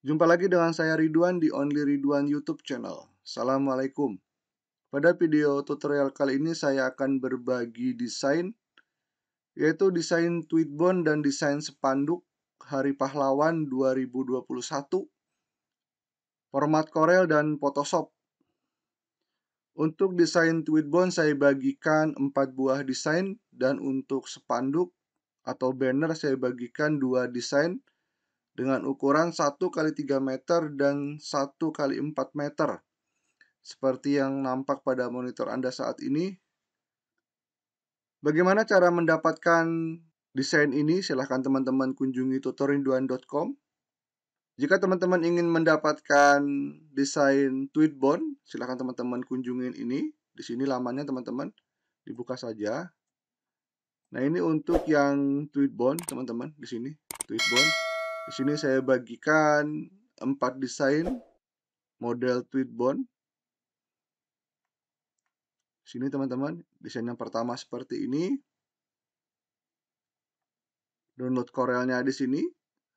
Jumpa lagi dengan saya Ridwan di Only Ridwan YouTube channel. Assalamualaikum. Pada video tutorial kali ini saya akan berbagi desain yaitu desain tweetbone dan desain spanduk Hari Pahlawan 2021 format Corel dan Photoshop. Untuk desain tweetbone saya bagikan 4 buah desain dan untuk spanduk atau banner saya bagikan 2 desain dengan ukuran 1 x 3 meter dan 1 x 4 meter. Seperti yang nampak pada monitor Anda saat ini. Bagaimana cara mendapatkan desain ini? Silahkan teman-teman kunjungi tutorinduan.com. Jika teman-teman ingin mendapatkan desain tweetbone, silahkan teman-teman kunjungi ini. Di sini lamannya teman-teman, dibuka saja. Nah ini untuk yang tweetbone teman-teman, di sini tweetbone. Di sini saya bagikan empat desain model tweetbone. Di sini teman-teman, desain yang pertama seperti ini. Download korelnya di sini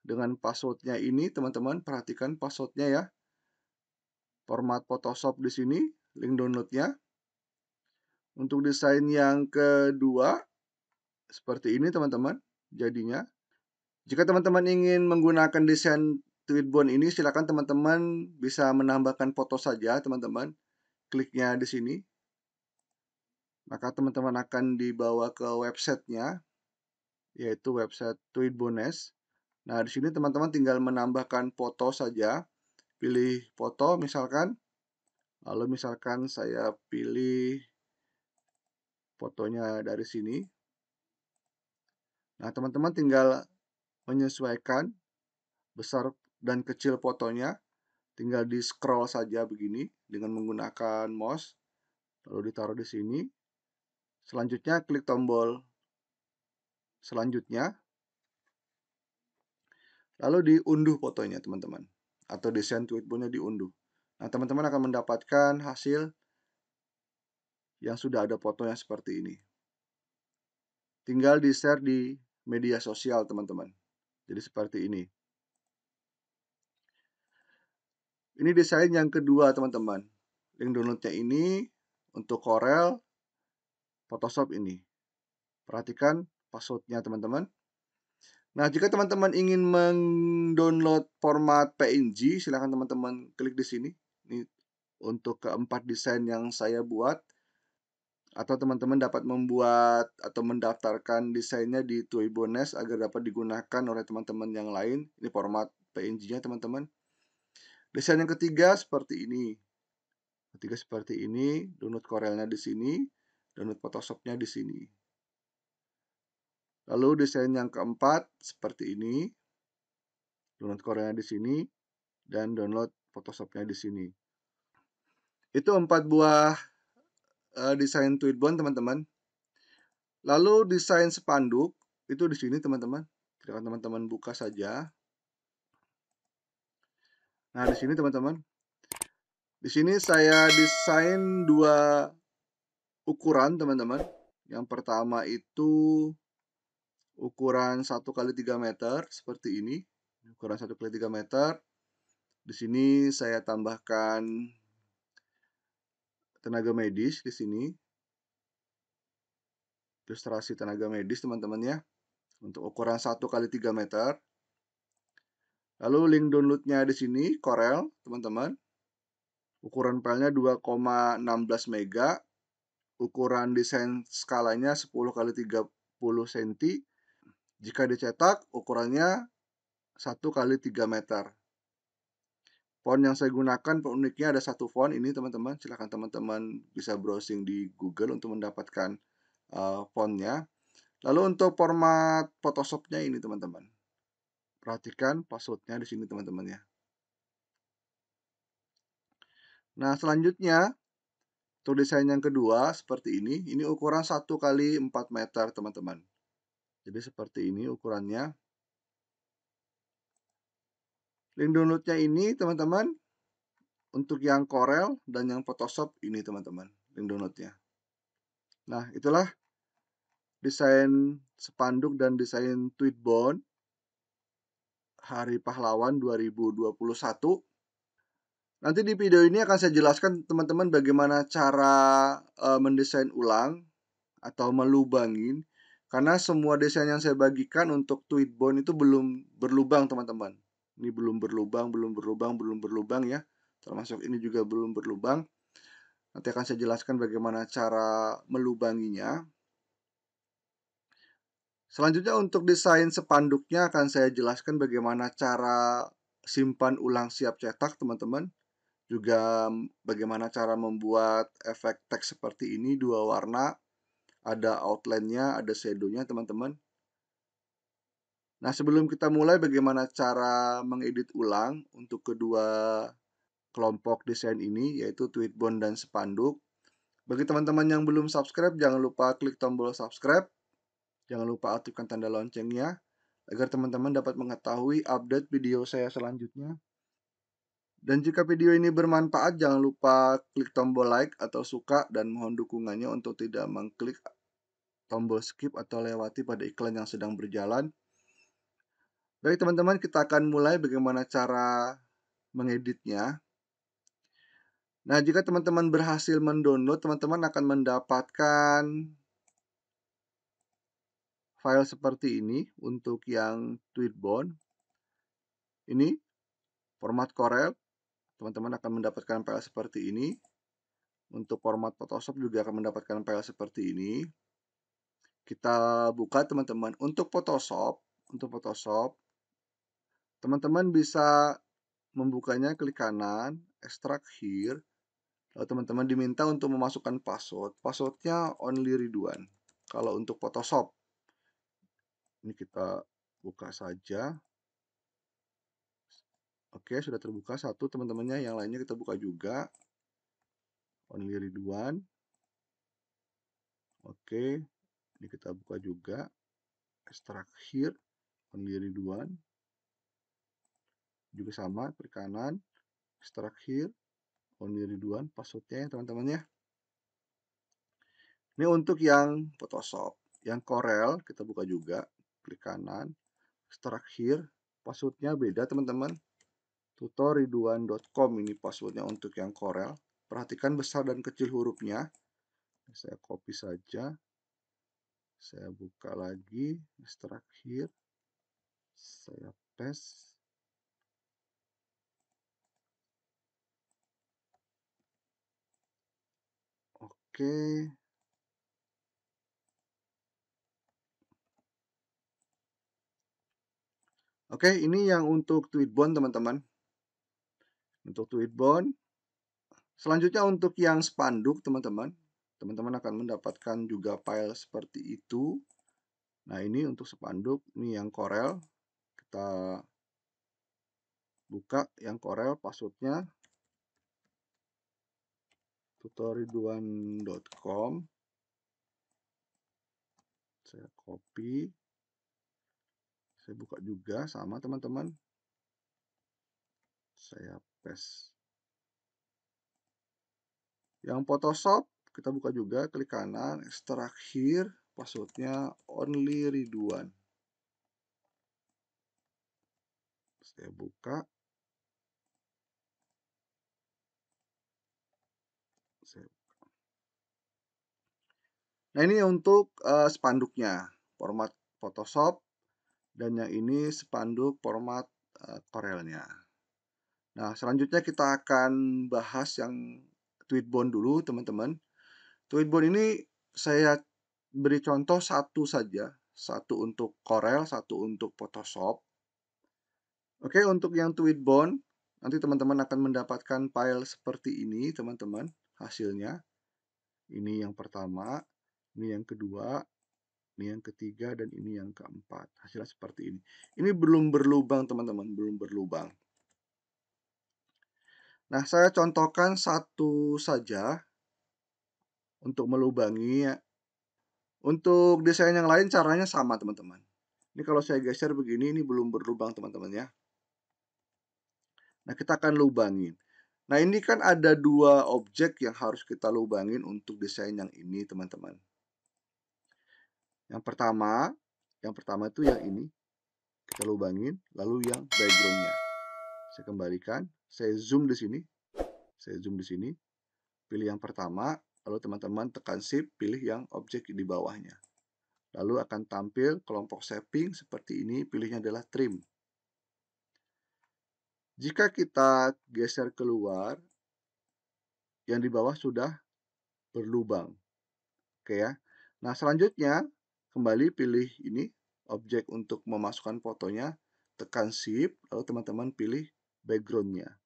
dengan passwordnya ini teman-teman perhatikan passwordnya ya format Photoshop di sini link downloadnya untuk desain yang kedua seperti ini teman-teman jadinya jika teman-teman ingin menggunakan desain tweetbone ini, silakan teman-teman bisa menambahkan foto saja, teman-teman. Kliknya di sini. Maka teman-teman akan dibawa ke websitenya, yaitu website tweetbones. Nah, di sini teman-teman tinggal menambahkan foto saja. Pilih foto, misalkan. Lalu misalkan saya pilih fotonya dari sini. Nah, teman-teman tinggal menyesuaikan besar dan kecil fotonya tinggal di scroll saja begini dengan menggunakan mouse lalu ditaruh di sini selanjutnya klik tombol selanjutnya lalu diunduh fotonya teman-teman atau desain tweetbone-nya diunduh nah teman-teman akan mendapatkan hasil yang sudah ada fotonya seperti ini tinggal di share di media sosial teman-teman jadi seperti ini. Ini desain yang kedua, teman-teman. Link downloadnya ini untuk Corel, Photoshop ini. Perhatikan passwordnya, teman-teman. Nah, jika teman-teman ingin mendownload format PNG, silahkan teman-teman klik di sini. Ini untuk keempat desain yang saya buat atau teman-teman dapat membuat atau mendaftarkan desainnya di Tuibones agar dapat digunakan oleh teman-teman yang lain. Ini format PNG-nya teman-teman. Desain yang ketiga seperti ini. Ketiga seperti ini, download Corel-nya di sini, download Photoshop-nya di sini. Lalu desain yang keempat seperti ini. Download Corel-nya di sini dan download Photoshop-nya di sini. Itu empat buah Eh, desain tweetbon teman-teman. Lalu desain spanduk itu di sini teman-teman. Silakan teman-teman buka saja. Nah, di sini teman-teman. Di sini saya desain dua ukuran teman-teman. Yang pertama itu ukuran 1 kali 3 meter seperti ini. Ukuran 1 kali 3 meter. Di sini saya tambahkan tenaga medis di sini. Ilustrasi tenaga medis teman-teman ya. Untuk ukuran 1 kali 3 meter. Lalu link downloadnya di sini, Corel, teman-teman. Ukuran filenya 2,16 mega. Ukuran desain skalanya 10 kali 30 cm. Jika dicetak, ukurannya 1 kali 3 meter. Font yang saya gunakan uniknya ada satu font ini teman-teman. Silahkan teman-teman bisa browsing di Google untuk mendapatkan uh, fontnya. Lalu untuk format Photoshopnya ini teman-teman. Perhatikan passwordnya di sini teman-teman ya. Nah selanjutnya untuk desain yang kedua seperti ini. Ini ukuran satu kali 4 meter teman-teman. Jadi seperti ini ukurannya. Link downloadnya ini teman-teman untuk yang Corel dan yang Photoshop ini teman-teman link downloadnya. Nah itulah desain sepanduk dan desain tweetbone Hari Pahlawan 2021. Nanti di video ini akan saya jelaskan teman-teman bagaimana cara e, mendesain ulang atau melubangin karena semua desain yang saya bagikan untuk tweetbone itu belum berlubang teman-teman ini belum berlubang, belum berlubang, belum berlubang ya. Termasuk ini juga belum berlubang. Nanti akan saya jelaskan bagaimana cara melubanginya. Selanjutnya untuk desain sepanduknya akan saya jelaskan bagaimana cara simpan ulang siap cetak teman-teman. Juga bagaimana cara membuat efek teks seperti ini dua warna. Ada outline-nya, ada shadow-nya teman-teman. Nah, sebelum kita mulai bagaimana cara mengedit ulang untuk kedua kelompok desain ini yaitu tweetbone dan spanduk. Bagi teman-teman yang belum subscribe, jangan lupa klik tombol subscribe. Jangan lupa aktifkan tanda loncengnya agar teman-teman dapat mengetahui update video saya selanjutnya. Dan jika video ini bermanfaat, jangan lupa klik tombol like atau suka dan mohon dukungannya untuk tidak mengklik tombol skip atau lewati pada iklan yang sedang berjalan Baik teman-teman, kita akan mulai bagaimana cara mengeditnya. Nah, jika teman-teman berhasil mendownload, teman-teman akan mendapatkan file seperti ini untuk yang Tweetbone. Ini format Corel. Teman-teman akan mendapatkan file seperti ini. Untuk format Photoshop juga akan mendapatkan file seperti ini. Kita buka teman-teman. Untuk Photoshop, untuk Photoshop, Teman-teman bisa membukanya klik kanan, extract here. teman-teman diminta untuk memasukkan password. Passwordnya only Ridwan. Kalau untuk Photoshop, ini kita buka saja. Oke, sudah terbuka satu teman-temannya. Yang lainnya kita buka juga. Only Ridwan. Oke, ini kita buka juga. Extract here, Only Ridwan juga sama perikanan extract here only Ridwan passwordnya ya teman-teman ya ini untuk yang Photoshop yang Corel kita buka juga klik kanan extract passwordnya beda teman-teman tutoriduan.com ini passwordnya untuk yang Corel perhatikan besar dan kecil hurufnya saya copy saja saya buka lagi extract saya paste oke oke ini yang untuk tweetbond teman-teman untuk tweetbond selanjutnya untuk yang spanduk teman-teman teman-teman akan mendapatkan juga file seperti itu nah ini untuk spanduk ini yang Corel kita buka yang Corel passwordnya tutoriduan.com saya copy saya buka juga sama teman-teman saya paste yang Photoshop kita buka juga klik kanan extract here passwordnya only Ridwan saya buka Nah ini untuk uh, spanduknya format Photoshop dan yang ini spanduk format uh, eh, Corelnya. Nah selanjutnya kita akan bahas yang Tweetbone dulu teman-teman. Tweetbone ini saya beri contoh satu saja, satu untuk Corel, satu untuk Photoshop. Oke untuk yang Tweetbone nanti teman-teman akan mendapatkan file seperti ini teman-teman hasilnya. Ini yang pertama ini yang kedua, ini yang ketiga, dan ini yang keempat. Hasilnya seperti ini. Ini belum berlubang, teman-teman. Belum berlubang. Nah, saya contohkan satu saja untuk melubangi. Untuk desain yang lain caranya sama, teman-teman. Ini kalau saya geser begini, ini belum berlubang, teman-teman ya. Nah, kita akan lubangin. Nah, ini kan ada dua objek yang harus kita lubangin untuk desain yang ini, teman-teman. Yang pertama, yang pertama itu yang ini. Kita lubangin, lalu yang backgroundnya. Saya kembalikan, saya zoom di sini. Saya zoom di sini. Pilih yang pertama, lalu teman-teman tekan shift, pilih yang objek di bawahnya. Lalu akan tampil kelompok shaping seperti ini, pilihnya adalah trim. Jika kita geser keluar, yang di bawah sudah berlubang. Oke ya. Nah, selanjutnya Kembali pilih ini, objek untuk memasukkan fotonya, tekan shift, lalu teman-teman pilih backgroundnya.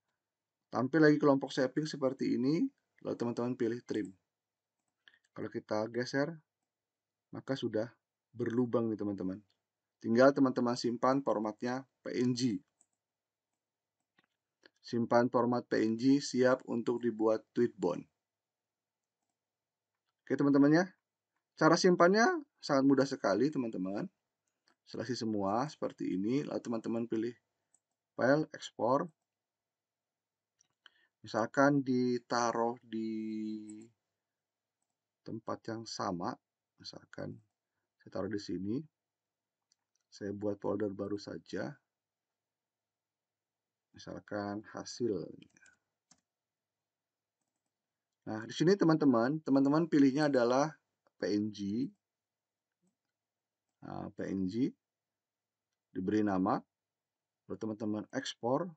Tampil lagi kelompok shaping seperti ini, lalu teman-teman pilih trim. Kalau kita geser, maka sudah berlubang nih teman-teman. Tinggal teman-teman simpan formatnya PNG. Simpan format PNG siap untuk dibuat tweetbone. Oke teman temannya Cara simpannya sangat mudah sekali teman-teman. Seleksi semua seperti ini, lalu teman-teman pilih file export, Misalkan ditaruh di tempat yang sama, misalkan saya taruh di sini. Saya buat folder baru saja. Misalkan hasil. Nah, di sini teman-teman, teman-teman pilihnya adalah PNG nah, PNG diberi nama lalu teman-teman ekspor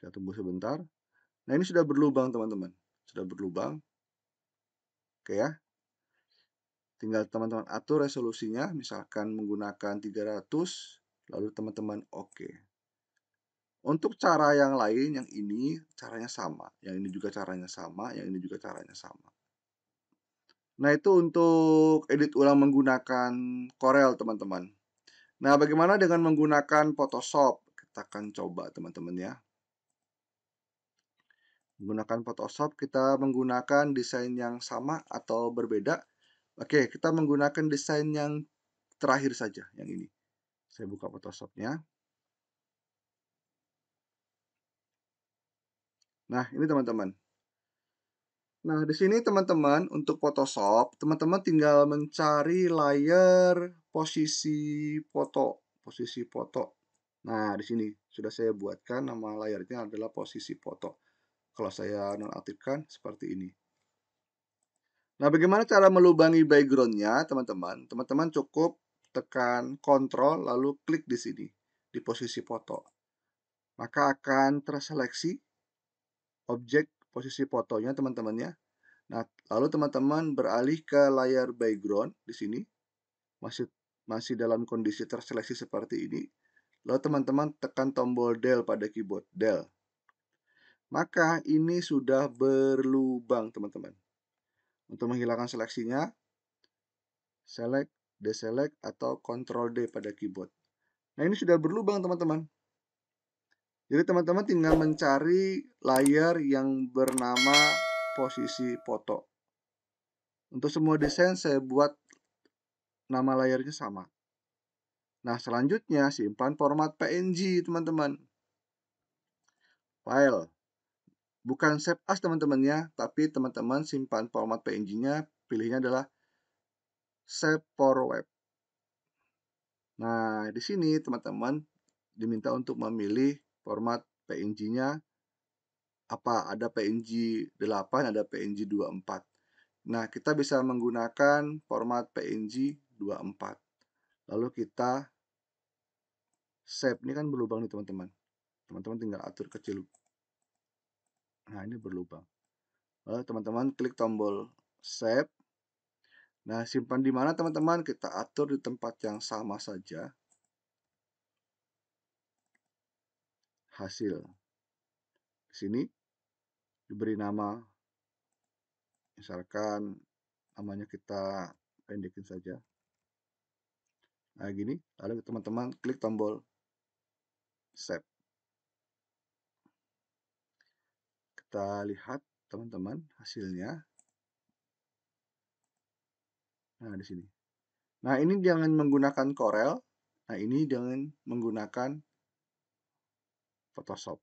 kita tunggu sebentar nah ini sudah berlubang teman-teman sudah berlubang oke ya tinggal teman-teman atur resolusinya misalkan menggunakan 300 lalu teman-teman oke okay. Untuk cara yang lain, yang ini caranya sama, yang ini juga caranya sama, yang ini juga caranya sama. Nah, itu untuk edit ulang menggunakan Corel, teman-teman. Nah, bagaimana dengan menggunakan Photoshop? Kita akan coba, teman-teman ya. Menggunakan Photoshop, kita menggunakan desain yang sama atau berbeda. Oke, kita menggunakan desain yang terakhir saja, yang ini. Saya buka Photoshopnya. nya Nah, ini teman-teman. Nah, di sini teman-teman untuk Photoshop, teman-teman tinggal mencari layer posisi foto, posisi foto. Nah, di sini sudah saya buatkan nama layarnya adalah posisi foto. Kalau saya nonaktifkan seperti ini. Nah, bagaimana cara melubangi backgroundnya, teman-teman? Teman-teman cukup tekan Ctrl lalu klik di sini di posisi foto. Maka akan terseleksi objek posisi fotonya teman-teman ya. Nah, lalu teman-teman beralih ke layar background di sini. Masih masih dalam kondisi terseleksi seperti ini. Lalu teman-teman tekan tombol del pada keyboard del. Maka ini sudah berlubang teman-teman. Untuk menghilangkan seleksinya, select, deselect, atau control D pada keyboard. Nah ini sudah berlubang teman-teman. Jadi teman-teman tinggal mencari layer yang bernama posisi foto. Untuk semua desain saya buat nama layarnya sama. Nah, selanjutnya simpan format PNG, teman-teman. File. Bukan save as, teman temannya tapi teman-teman simpan format PNG-nya, pilihnya adalah save for web. Nah, di sini teman-teman diminta untuk memilih format PNG-nya apa ada PNG 8 ada PNG 24 nah kita bisa menggunakan format PNG 24 lalu kita save ini kan berlubang nih teman-teman teman-teman tinggal atur kecil nah ini berlubang lalu teman-teman klik tombol save nah simpan di mana teman-teman kita atur di tempat yang sama saja hasil. Di sini diberi nama, misalkan namanya kita pendekin saja. Nah, gini. Lalu teman-teman klik tombol save. Kita lihat teman-teman hasilnya. Nah, di sini. Nah, ini jangan menggunakan Corel. Nah, ini jangan menggunakan Photoshop.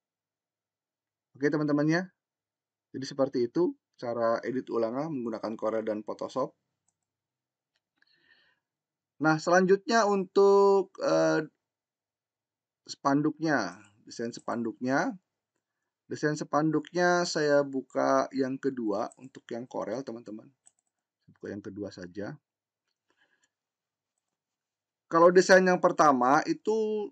Oke teman temannya Jadi seperti itu cara edit ulangnya menggunakan Corel dan Photoshop. Nah, selanjutnya untuk eh, spanduknya, desain spanduknya. Desain spanduknya saya buka yang kedua untuk yang Corel, teman-teman. Buka yang kedua saja. Kalau desain yang pertama itu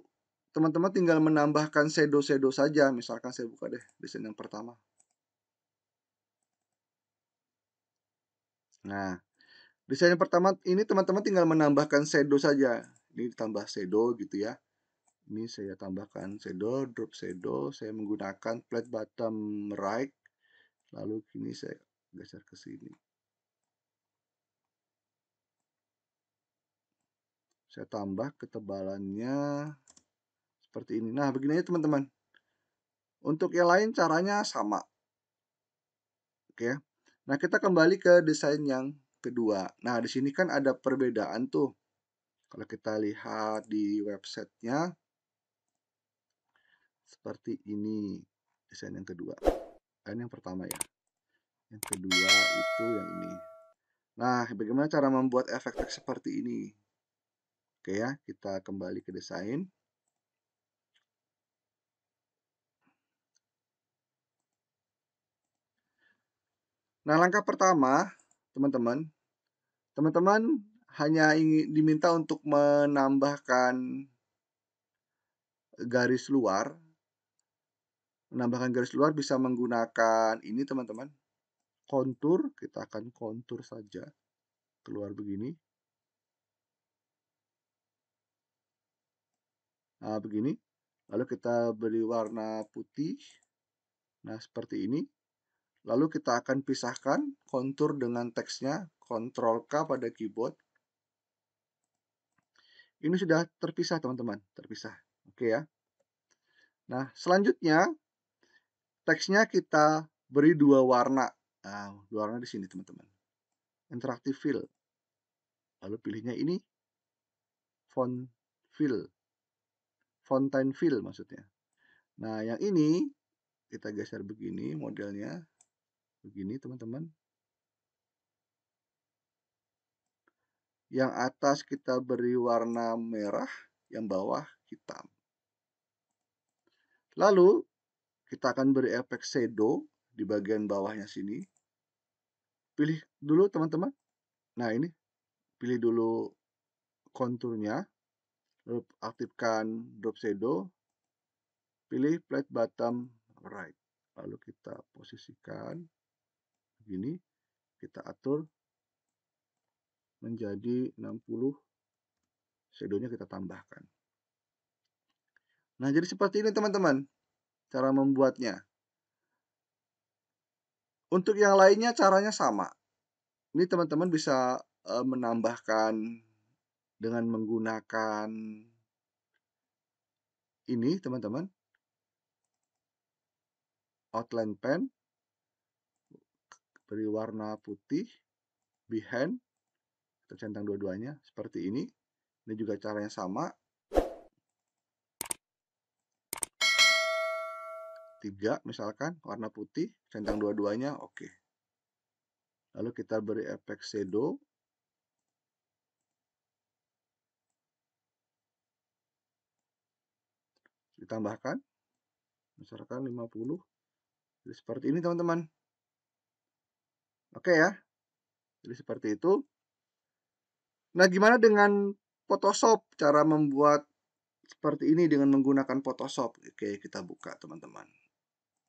teman-teman tinggal menambahkan shadow-shadow saja. Misalkan saya buka deh desain yang pertama. Nah, desain yang pertama ini teman-teman tinggal menambahkan shadow saja. Ini ditambah shadow gitu ya. Ini saya tambahkan shadow, drop shadow. Saya menggunakan flat bottom right. Lalu ini saya geser ke sini. Saya tambah ketebalannya seperti ini nah begini aja teman-teman untuk yang lain caranya sama oke ya. nah kita kembali ke desain yang kedua nah di sini kan ada perbedaan tuh kalau kita lihat di websitenya seperti ini desain yang kedua Dan yang pertama ya yang kedua itu yang ini nah bagaimana cara membuat efek teks seperti ini oke ya kita kembali ke desain Nah, langkah pertama, teman-teman, teman-teman hanya ingin diminta untuk menambahkan garis luar. Menambahkan garis luar bisa menggunakan ini, teman-teman. Kontur, kita akan kontur saja. Keluar begini. Nah, begini. Lalu kita beri warna putih. Nah, seperti ini. Lalu kita akan pisahkan kontur dengan teksnya, Ctrl K pada keyboard. Ini sudah terpisah teman-teman, terpisah. Oke ya. Nah, selanjutnya teksnya kita beri dua warna. Nah, dua warna di sini teman-teman. Interactive fill. Lalu pilihnya ini font fill. Fontaine fill maksudnya. Nah, yang ini kita geser begini modelnya begini teman-teman yang atas kita beri warna merah yang bawah hitam lalu kita akan beri efek shadow di bagian bawahnya sini pilih dulu teman-teman nah ini pilih dulu konturnya lalu aktifkan drop shadow pilih flat bottom right lalu kita posisikan ini kita atur menjadi 60 shadownya kita tambahkan nah jadi seperti ini teman-teman cara membuatnya untuk yang lainnya caranya sama ini teman-teman bisa e, menambahkan dengan menggunakan ini teman-teman outline pen beri warna putih, behind, kita centang dua-duanya seperti ini. Ini juga caranya sama. Tiga misalkan warna putih, centang dua-duanya, oke. Okay. Lalu kita beri efek shadow. Ditambahkan, misalkan 50. Jadi seperti ini teman-teman. Oke ya. Jadi seperti itu. Nah, gimana dengan Photoshop cara membuat seperti ini dengan menggunakan Photoshop? Oke, kita buka, teman-teman.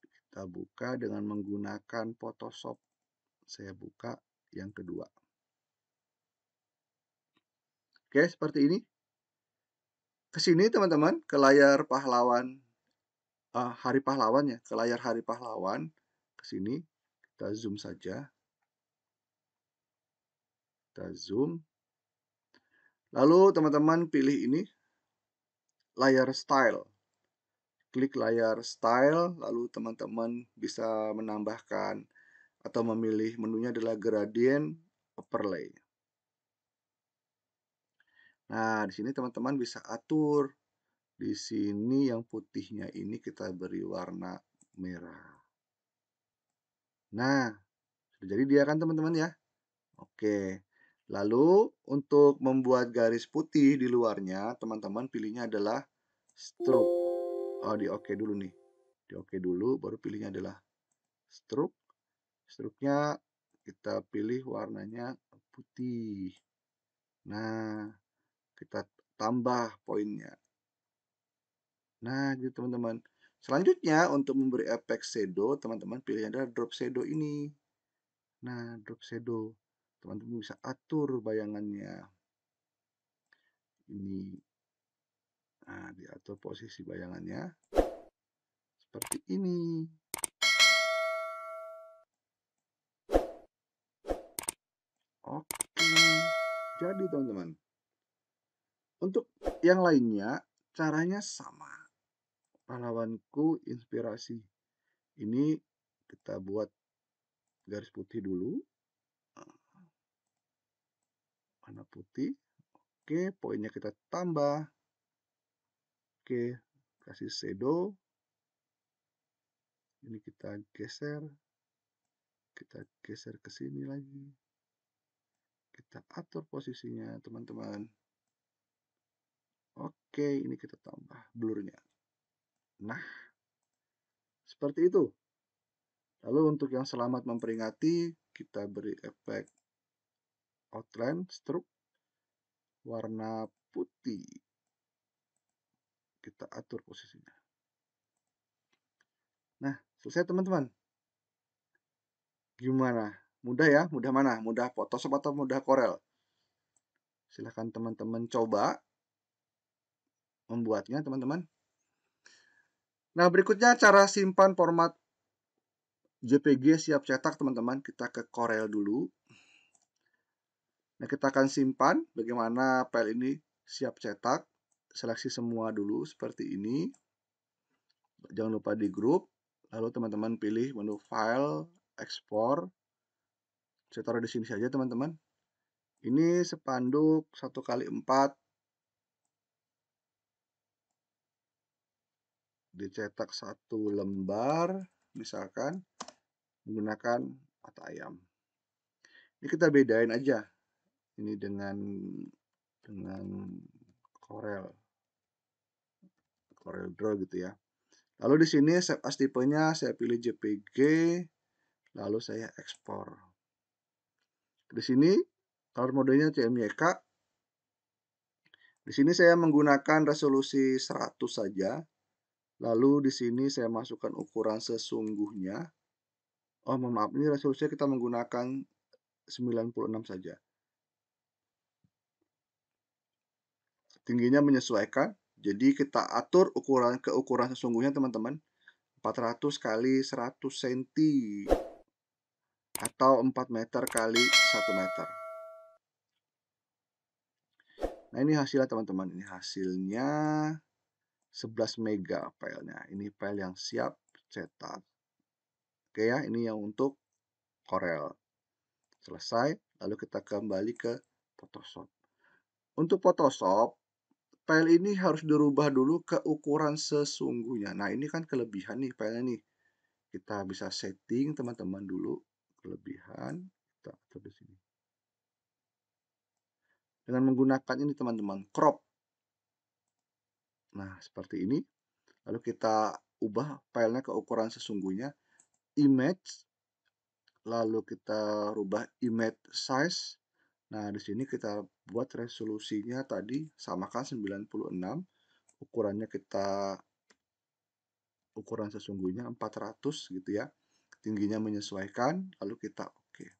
Kita buka dengan menggunakan Photoshop. Saya buka yang kedua. Oke, seperti ini. Ke sini, teman-teman, ke layar pahlawan uh, hari pahlawan ya, ke layar hari pahlawan. Ke sini kita zoom saja kita zoom. Lalu teman-teman pilih ini layar style. Klik layar style lalu teman-teman bisa menambahkan atau memilih menunya adalah gradient overlay. Nah, di sini teman-teman bisa atur. Di sini yang putihnya ini kita beri warna merah. Nah, sudah jadi dia kan teman-teman ya. Oke. Lalu untuk membuat garis putih di luarnya, teman-teman pilihnya adalah stroke. Oh, di oke dulu nih. Di oke dulu, baru pilihnya adalah stroke. Stroke-nya kita pilih warnanya putih. Nah, kita tambah poinnya. Nah, gitu teman-teman. Selanjutnya, untuk memberi efek shadow, teman-teman pilihnya adalah drop shadow ini. Nah, drop shadow teman-teman bisa atur bayangannya ini nah diatur posisi bayangannya seperti ini oke jadi teman-teman untuk yang lainnya caranya sama pahlawanku inspirasi ini kita buat garis putih dulu warna putih. Oke, poinnya kita tambah. Oke, kasih shadow. Ini kita geser. Kita geser ke sini lagi. Kita atur posisinya, teman-teman. Oke, ini kita tambah blurnya. Nah, seperti itu. Lalu untuk yang selamat memperingati, kita beri efek outline stroke warna putih kita atur posisinya nah selesai teman-teman gimana mudah ya mudah mana mudah Photoshop atau mudah korel silahkan teman-teman coba membuatnya teman-teman nah berikutnya cara simpan format JPG siap cetak teman-teman kita ke korel dulu Nah, kita akan simpan bagaimana file ini siap cetak. Seleksi semua dulu seperti ini. Jangan lupa di grup. Lalu teman-teman pilih menu file, ekspor. Saya taruh di sini saja teman-teman. Ini sepanduk 1 kali 4 dicetak satu lembar misalkan menggunakan mata ayam. Ini kita bedain aja ini dengan dengan Corel Corel Draw gitu ya lalu di sini save as tipenya saya pilih JPG lalu saya ekspor di sini color modenya CMYK di sini saya menggunakan resolusi 100 saja lalu di sini saya masukkan ukuran sesungguhnya oh mohon maaf ini resolusinya kita menggunakan 96 saja tingginya menyesuaikan. Jadi kita atur ukuran ke ukuran sesungguhnya teman-teman. 400 kali 100 cm atau 4 meter kali 1 meter. Nah ini hasilnya teman-teman. Ini hasilnya 11 mega filenya. Ini file yang siap cetak. Oke ya, ini yang untuk Corel. Selesai, lalu kita kembali ke Photoshop. Untuk Photoshop, file ini harus dirubah dulu ke ukuran sesungguhnya. Nah, ini kan kelebihan nih file nih. Kita bisa setting teman-teman dulu kelebihan kita atur di sini. Dengan menggunakan ini teman-teman, crop. Nah, seperti ini. Lalu kita ubah filenya ke ukuran sesungguhnya image lalu kita rubah image size Nah, di sini kita buat resolusinya tadi samakan 96, ukurannya kita ukuran sesungguhnya 400 gitu ya. Tingginya menyesuaikan, lalu kita oke. Okay.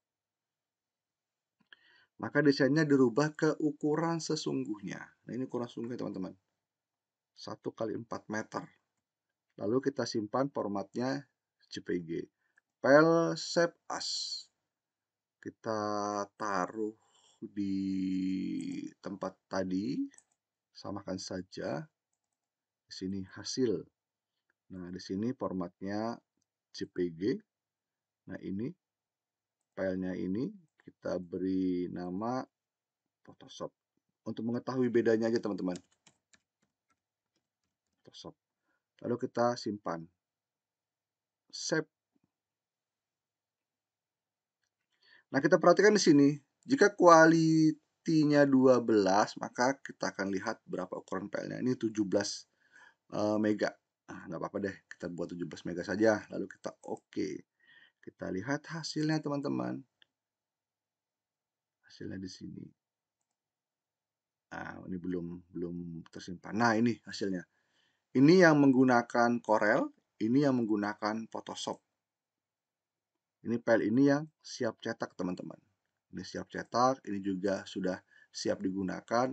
Maka desainnya dirubah ke ukuran sesungguhnya. Nah, ini ukuran sesungguhnya teman-teman. 1 kali 4 meter. Lalu kita simpan formatnya JPG. File save as. Kita taruh di tempat tadi samakan saja di sini hasil. Nah, di sini formatnya JPG. Nah, ini filenya ini kita beri nama Photoshop. Untuk mengetahui bedanya aja teman-teman. Photoshop. Lalu kita simpan. Save. Nah, kita perhatikan di sini jika kualitinya 12, maka kita akan lihat berapa ukuran filenya Ini 17 uh, eh, mega. Ah, nggak apa-apa deh, kita buat 17 mega saja. Lalu kita oke. Okay. Kita lihat hasilnya teman-teman. Hasilnya di sini. Nah, ini belum belum tersimpan. Nah, ini hasilnya. Ini yang menggunakan Corel, ini yang menggunakan Photoshop. Ini file ini yang siap cetak, teman-teman. Ini siap cetak, ini juga sudah siap digunakan.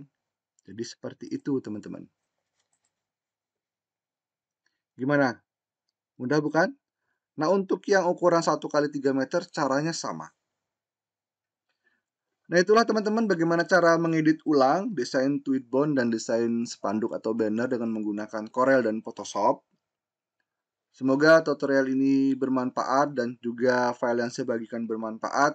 Jadi seperti itu teman-teman. Gimana? Mudah bukan? Nah untuk yang ukuran 1 kali 3 meter caranya sama. Nah itulah teman-teman bagaimana cara mengedit ulang desain tweetbone dan desain spanduk atau banner dengan menggunakan Corel dan Photoshop. Semoga tutorial ini bermanfaat dan juga file yang saya bagikan bermanfaat